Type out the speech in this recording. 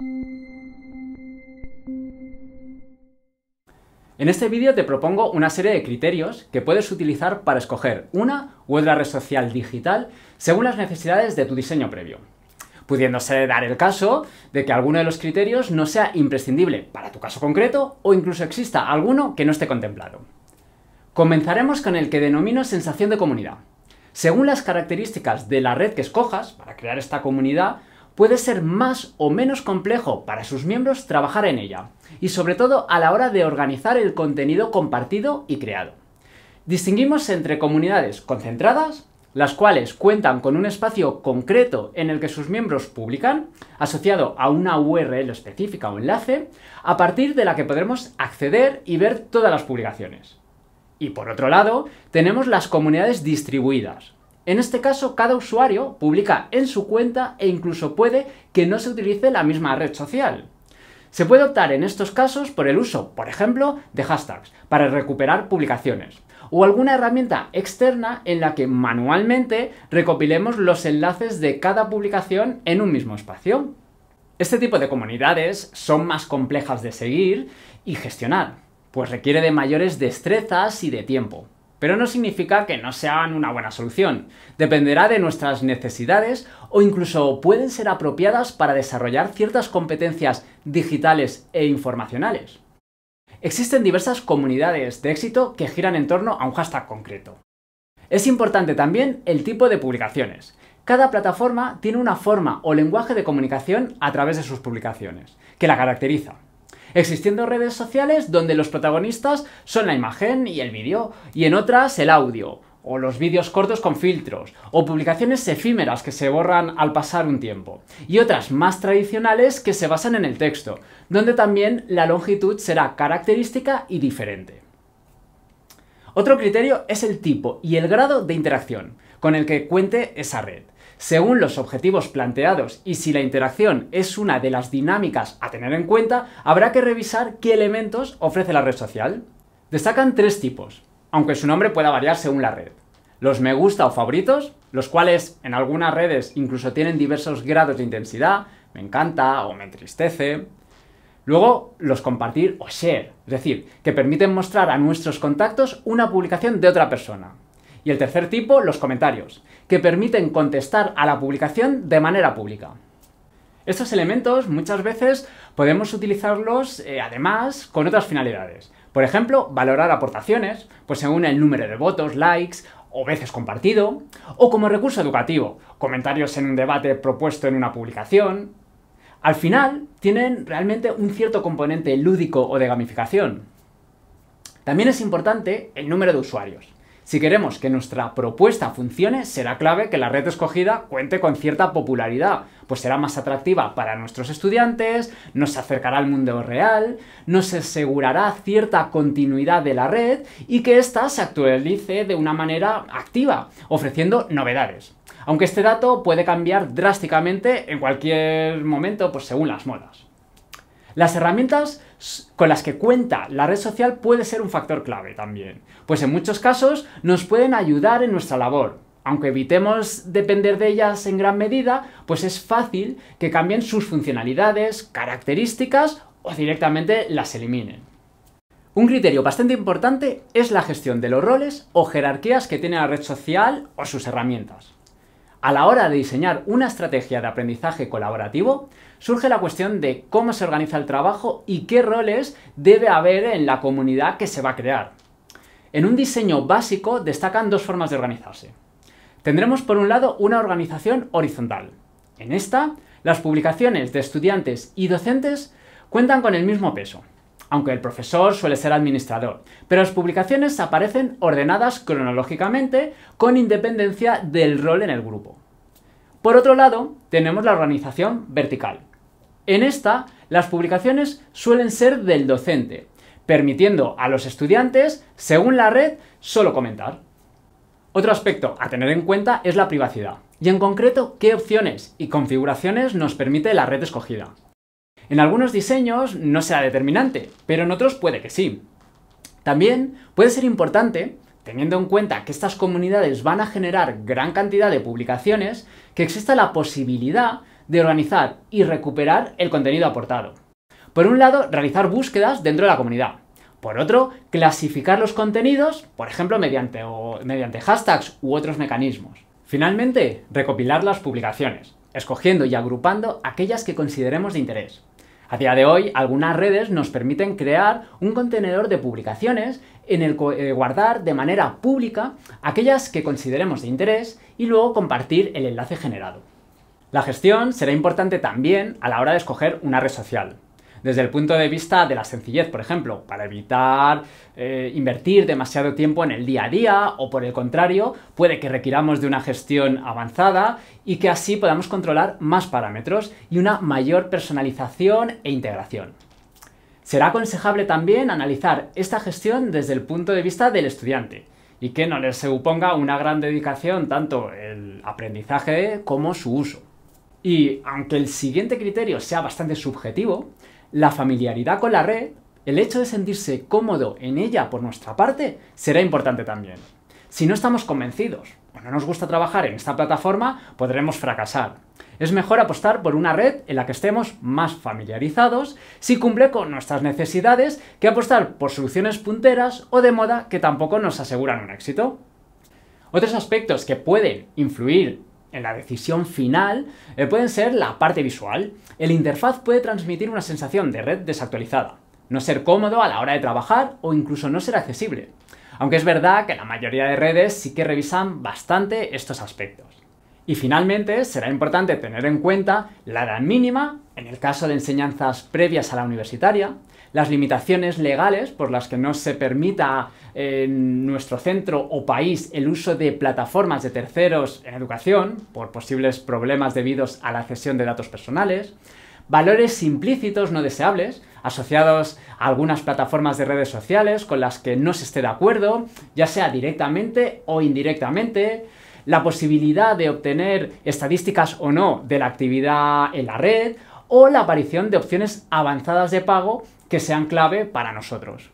En este vídeo te propongo una serie de criterios que puedes utilizar para escoger una u otra red social digital según las necesidades de tu diseño previo, pudiéndose dar el caso de que alguno de los criterios no sea imprescindible para tu caso concreto o incluso exista alguno que no esté contemplado. Comenzaremos con el que denomino sensación de comunidad. Según las características de la red que escojas para crear esta comunidad, puede ser más o menos complejo para sus miembros trabajar en ella, y sobre todo a la hora de organizar el contenido compartido y creado. Distinguimos entre comunidades concentradas, las cuales cuentan con un espacio concreto en el que sus miembros publican, asociado a una URL específica o enlace, a partir de la que podremos acceder y ver todas las publicaciones. Y por otro lado, tenemos las comunidades distribuidas, en este caso, cada usuario publica en su cuenta e incluso puede que no se utilice la misma red social. Se puede optar en estos casos por el uso, por ejemplo, de hashtags para recuperar publicaciones o alguna herramienta externa en la que manualmente recopilemos los enlaces de cada publicación en un mismo espacio. Este tipo de comunidades son más complejas de seguir y gestionar, pues requiere de mayores destrezas y de tiempo. Pero no significa que no sean una buena solución. Dependerá de nuestras necesidades o incluso pueden ser apropiadas para desarrollar ciertas competencias digitales e informacionales. Existen diversas comunidades de éxito que giran en torno a un hashtag concreto. Es importante también el tipo de publicaciones. Cada plataforma tiene una forma o lenguaje de comunicación a través de sus publicaciones, que la caracteriza existiendo redes sociales donde los protagonistas son la imagen y el vídeo, y en otras el audio, o los vídeos cortos con filtros, o publicaciones efímeras que se borran al pasar un tiempo, y otras más tradicionales que se basan en el texto, donde también la longitud será característica y diferente. Otro criterio es el tipo y el grado de interacción con el que cuente esa red. Según los objetivos planteados y si la interacción es una de las dinámicas a tener en cuenta, habrá que revisar qué elementos ofrece la red social. Destacan tres tipos, aunque su nombre pueda variar según la red. Los me gusta o favoritos, los cuales en algunas redes incluso tienen diversos grados de intensidad, me encanta o me entristece. Luego, los compartir o share, es decir, que permiten mostrar a nuestros contactos una publicación de otra persona, y el tercer tipo, los comentarios, que permiten contestar a la publicación de manera pública. Estos elementos muchas veces podemos utilizarlos eh, además con otras finalidades. Por ejemplo, valorar aportaciones, pues según el número de votos, likes o veces compartido, o como recurso educativo, comentarios en un debate propuesto en una publicación. Al final, tienen realmente un cierto componente lúdico o de gamificación. También es importante el número de usuarios. Si queremos que nuestra propuesta funcione, será clave que la red escogida cuente con cierta popularidad, pues será más atractiva para nuestros estudiantes, nos acercará al mundo real, nos asegurará cierta continuidad de la red y que ésta se actualice de una manera activa, ofreciendo novedades. Aunque este dato puede cambiar drásticamente en cualquier momento, pues según las modas. Las herramientas con las que cuenta la red social puede ser un factor clave también, pues en muchos casos nos pueden ayudar en nuestra labor. Aunque evitemos depender de ellas en gran medida, pues es fácil que cambien sus funcionalidades, características o directamente las eliminen. Un criterio bastante importante es la gestión de los roles o jerarquías que tiene la red social o sus herramientas. A la hora de diseñar una estrategia de aprendizaje colaborativo, surge la cuestión de cómo se organiza el trabajo y qué roles debe haber en la comunidad que se va a crear. En un diseño básico destacan dos formas de organizarse. Tendremos por un lado una organización horizontal. En esta, las publicaciones de estudiantes y docentes cuentan con el mismo peso, aunque el profesor suele ser administrador. Pero las publicaciones aparecen ordenadas cronológicamente con independencia del rol en el grupo. Por otro lado, tenemos la organización vertical. En esta, las publicaciones suelen ser del docente, permitiendo a los estudiantes, según la red, solo comentar. Otro aspecto a tener en cuenta es la privacidad, y en concreto qué opciones y configuraciones nos permite la red escogida. En algunos diseños no será determinante, pero en otros puede que sí. También puede ser importante, teniendo en cuenta que estas comunidades van a generar gran cantidad de publicaciones, que exista la posibilidad de organizar y recuperar el contenido aportado. Por un lado, realizar búsquedas dentro de la comunidad. Por otro, clasificar los contenidos, por ejemplo, mediante, mediante hashtags u otros mecanismos. Finalmente, recopilar las publicaciones, escogiendo y agrupando aquellas que consideremos de interés. A día de hoy, algunas redes nos permiten crear un contenedor de publicaciones en el que eh, guardar de manera pública aquellas que consideremos de interés y luego compartir el enlace generado. La gestión será importante también a la hora de escoger una red social desde el punto de vista de la sencillez, por ejemplo, para evitar eh, invertir demasiado tiempo en el día a día o por el contrario, puede que requiramos de una gestión avanzada y que así podamos controlar más parámetros y una mayor personalización e integración. Será aconsejable también analizar esta gestión desde el punto de vista del estudiante y que no les suponga una gran dedicación tanto el aprendizaje como su uso. Y aunque el siguiente criterio sea bastante subjetivo, la familiaridad con la red, el hecho de sentirse cómodo en ella por nuestra parte, será importante también. Si no estamos convencidos o no nos gusta trabajar en esta plataforma, podremos fracasar. Es mejor apostar por una red en la que estemos más familiarizados si cumple con nuestras necesidades que apostar por soluciones punteras o de moda que tampoco nos aseguran un éxito. Otros aspectos que pueden influir en la decisión final, eh, pueden ser la parte visual. El interfaz puede transmitir una sensación de red desactualizada, no ser cómodo a la hora de trabajar o incluso no ser accesible. Aunque es verdad que la mayoría de redes sí que revisan bastante estos aspectos. Y finalmente, será importante tener en cuenta la edad mínima, en el caso de enseñanzas previas a la universitaria, las limitaciones legales por las que no se permita en nuestro centro o país el uso de plataformas de terceros en educación, por posibles problemas debidos a la cesión de datos personales, valores implícitos no deseables, asociados a algunas plataformas de redes sociales con las que no se esté de acuerdo, ya sea directamente o indirectamente, la posibilidad de obtener estadísticas o no de la actividad en la red o la aparición de opciones avanzadas de pago que sean clave para nosotros.